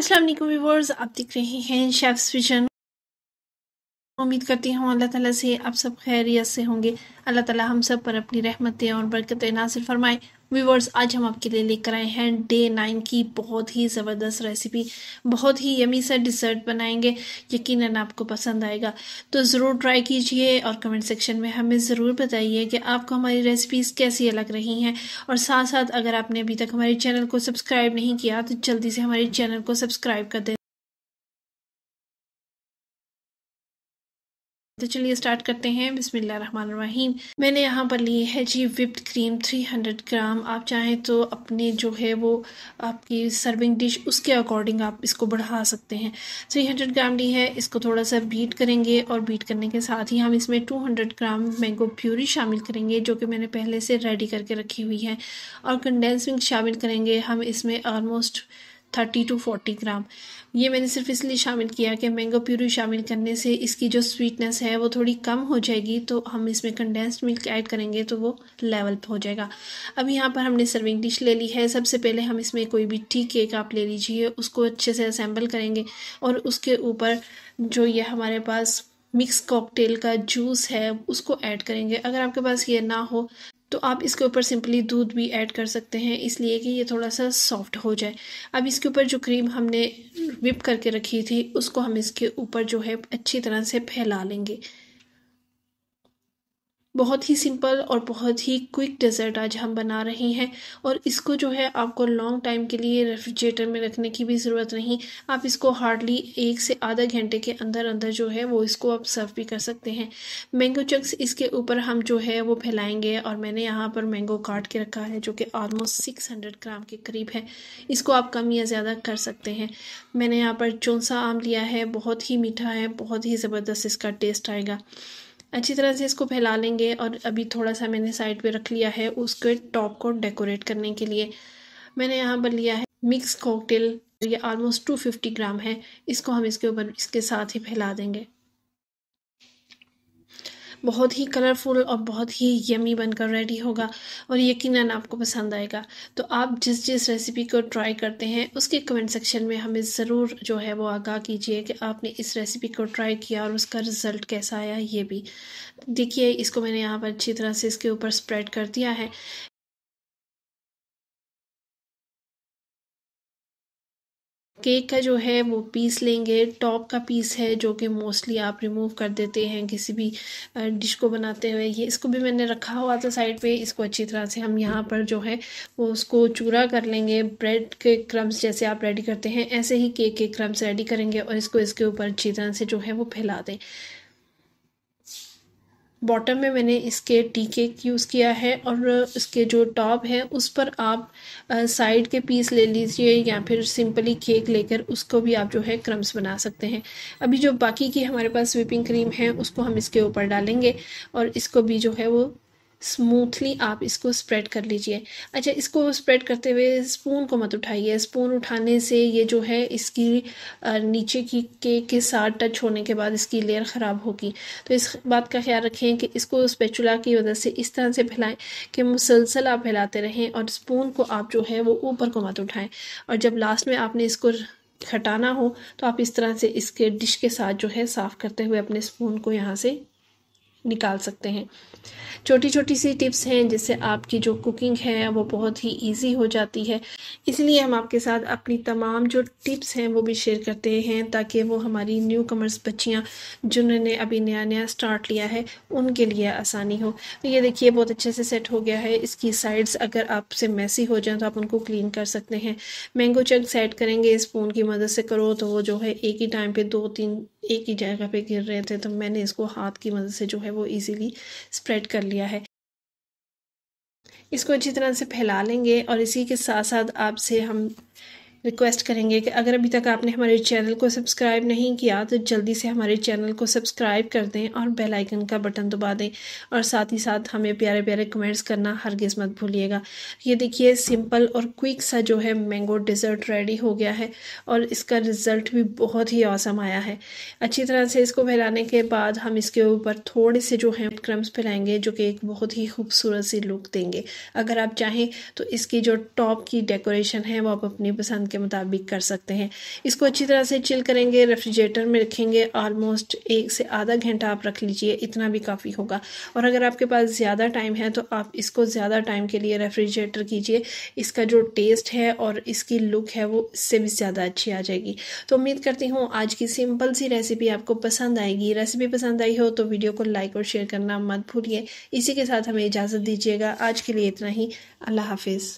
असलम वालेकुम आप देख रहे हैं शेफ्स विजन उम्मीद करती हूँ अल्लाह ताला से आप सब खैरियत से होंगे अल्लाह ताला हम सब पर अपनी रहमतें और बरकतें नासिल फरमाए व्यूवर्स आज हम आपके लिए लेकर आए हैं डे नाइन की बहुत ही ज़बरदस्त रेसिपी बहुत ही यमी सा डिज़र्ट बनाएंगे यकीनन आपको पसंद आएगा तो ज़रूर ट्राई कीजिए और कमेंट सेक्शन में हमें ज़रूर बताइए कि आपको हमारी रेसिपीज़ कैसी लग रही हैं और साथ साथ अगर आपने अभी तक हमारे चैनल को सब्सक्राइब नहीं किया तो जल्दी से हमारे चैनल को सब्सक्राइब कर दें तो चलिए स्टार्ट करते हैं बिस्मिल्लाहिर्रहमानिर्रहीम मैंने यहाँ पर लिए है जी विप्ड क्रीम 300 ग्राम आप चाहें तो अपने जो है वो आपकी सर्विंग डिश उसके अकॉर्डिंग आप इसको बढ़ा सकते हैं 300 ग्राम ली है इसको थोड़ा सा बीट करेंगे और बीट करने के साथ ही हम इसमें 200 ग्राम मैंगो प्यूरी शामिल करेंगे जो कि मैंने पहले से रेडी करके रखी हुई है और कंडेंस मिल्क शामिल करेंगे हम इसमें almost thirty to forty gram ये मैंने सिर्फ इसलिए शामिल किया कि मैंगो प्यूरी शामिल करने से इसकी जो स्वीटनेस है वो थोड़ी कम हो जाएगी तो हम इसमें कंडेंस्ड मिल्क ऐड करेंगे तो वो लेवल पर हो जाएगा अब यहाँ पर हमने सर्विंग डिश ले ली है सबसे पहले हम इसमें कोई भी टी केक आप ले लीजिए उसको अच्छे से असेंबल करेंगे और उसके ऊपर जो ये हमारे पास मिक्स कॉकटेल का जूस है उसको ऐड करेंगे अगर आपके पास ये ना हो तो आप इसके ऊपर सिंपली दूध भी ऐड कर सकते हैं इसलिए कि ये थोड़ा सा सॉफ्ट हो जाए अब इसके ऊपर जो क्रीम हमने विप करके रखी थी उसको हम इसके ऊपर जो है अच्छी तरह से फैला लेंगे बहुत ही सिंपल और बहुत ही क्विक डेजर्ट आज हम बना रहे हैं और इसको जो है आपको लॉन्ग टाइम के लिए रेफ्रिजरेटर में रखने की भी ज़रूरत नहीं आप इसको हार्डली एक से आधा घंटे के अंदर अंदर जो है वो इसको आप सर्व भी कर सकते हैं मैंगो चक्स इसके ऊपर हम जो है वो फैलाएंगे और मैंने यहाँ पर मैंगो काट के रखा है जो कि ऑलमोस्ट सिक्स हंड्रेड ग्राम के करीब है इसको आप कम या ज़्यादा कर सकते हैं मैंने यहाँ पर चौंसा आम लिया है बहुत ही मीठा है बहुत ही ज़बरदस्त इसका टेस्ट आएगा अच्छी तरह से इसको फैला लेंगे और अभी थोड़ा सा मैंने साइड पे रख लिया है उसके टॉप को डेकोरेट करने के लिए मैंने यहाँ पर लिया है मिक्स कॉकटेल ये ऑलमोस्ट टू फिफ्टी ग्राम है इसको हम इसके ऊपर इसके साथ ही फैला देंगे बहुत ही कलरफुल और बहुत ही यमी बनकर रेडी होगा और यकीनन आपको पसंद आएगा तो आप जिस जिस रेसिपी को ट्राई करते हैं उसके कमेंट सेक्शन में हमें ज़रूर जो है वो आगाह कीजिए कि आपने इस रेसिपी को ट्राई किया और उसका रिज़ल्ट कैसा आया ये भी देखिए इसको मैंने यहाँ पर अच्छी तरह से इसके ऊपर स्प्रेड कर दिया है केक का जो है वो पीस लेंगे टॉप का पीस है जो कि मोस्टली आप रिमूव कर देते हैं किसी भी डिश को बनाते हुए ये इसको भी मैंने रखा हुआ था साइड पे इसको अच्छी तरह से हम यहाँ पर जो है वो उसको चूरा कर लेंगे ब्रेड के क्रम्स जैसे आप रेडी करते हैं ऐसे ही केक के क्रम्स रेडी करेंगे और इसको इसके ऊपर अच्छी तरह से जो है वो फैला दें बॉटम में मैंने इसके टी केक यूज़ किया है और इसके जो टॉप है उस पर आप साइड के पीस ले लीजिए या फिर सिंपली केक लेकर उसको भी आप जो है क्रम्स बना सकते हैं अभी जो बाकी की हमारे पास स्वीपिंग क्रीम है उसको हम इसके ऊपर डालेंगे और इसको भी जो है वो स्मूथली आप इसको स्प्रेड कर लीजिए अच्छा इसको स्प्रेड करते हुए स्पून को मत उठाइए स्पून उठाने से ये जो है इसकी नीचे की केक के साथ टच होने के बाद इसकी लेयर ख़राब होगी तो इस बात का ख्याल रखें कि इसको स्पेचुला की वजह से इस तरह से फैलाएं कि मुसलसल आप फैलाते रहें और स्पून को आप जो है वो ऊपर को मत उठाएँ और जब लास्ट में आपने इसको हटाना हो तो आप इस तरह से इसके डिश के साथ जो है साफ़ करते हुए अपने स्पून को यहाँ से निकाल सकते हैं छोटी छोटी सी टिप्स हैं जिससे आपकी जो कुकिंग है वो बहुत ही इजी हो जाती है इसलिए हम आपके साथ अपनी तमाम जो टिप्स हैं वो भी शेयर करते हैं ताकि वो हमारी न्यू कमर्स बच्चियाँ जिन्होंने अभी नया नया स्टार्ट लिया है उनके लिए आसानी हो तो ये देखिए बहुत अच्छे से सेट हो गया है इसकी साइड्स अगर आपसे मैसी हो जाए तो आप उनको क्लीन कर सकते हैं मैंगो चंक सेट करेंगे स्पून की मदद से करो तो वो जो है एक ही टाइम पर दो तीन एक ही जगह पे गिर रहे थे तो मैंने इसको हाथ की मदद से जो है वो इजीली स्प्रेड कर लिया है इसको अच्छी तरह से फैला लेंगे और इसी के साथ साथ आपसे हम रिक्वेस्ट करेंगे कि अगर अभी तक आपने हमारे चैनल को सब्सक्राइब नहीं किया तो जल्दी से हमारे चैनल को सब्सक्राइब कर दें और बेल आइकन का बटन दबा दें और साथ ही साथ हमें प्यारे प्यारे कमेंट्स करना हरगिज़ मत भूलिएगा ये देखिए सिंपल और क्विक सा जो है मैंगो डिज़र्ट रेडी हो गया है और इसका रिज़ल्ट भी बहुत ही औसम आया है अच्छी तरह से इसको फैलाने के बाद हम इसके ऊपर थोड़े से जो है क्रम्स फैलाएंगे जो कि एक बहुत ही खूबसूरत सी लुक देंगे अगर आप चाहें तो इसकी जो टॉप की डेकोरेशन है वो आप अपनी पसंद के मुताबिक कर सकते हैं इसको अच्छी तरह से चिल करेंगे रेफ्रिजरेटर में रखेंगे ऑलमोस्ट एक से आधा घंटा आप रख लीजिए इतना भी काफ़ी होगा और अगर आपके पास ज़्यादा टाइम है तो आप इसको ज़्यादा टाइम के लिए रेफ्रिजरेटर कीजिए इसका जो टेस्ट है और इसकी लुक है वो इससे भी ज़्यादा अच्छी आ जाएगी तो उम्मीद करती हूँ आज की सिंपल सी रेसिपी आपको पसंद आएगी रेसिपी पसंद आई हो तो वीडियो को लाइक और शेयर करना मत भूलिए इसी के साथ हमें इजाज़त दीजिएगा आज के लिए इतना ही अल्लाह हाफिज़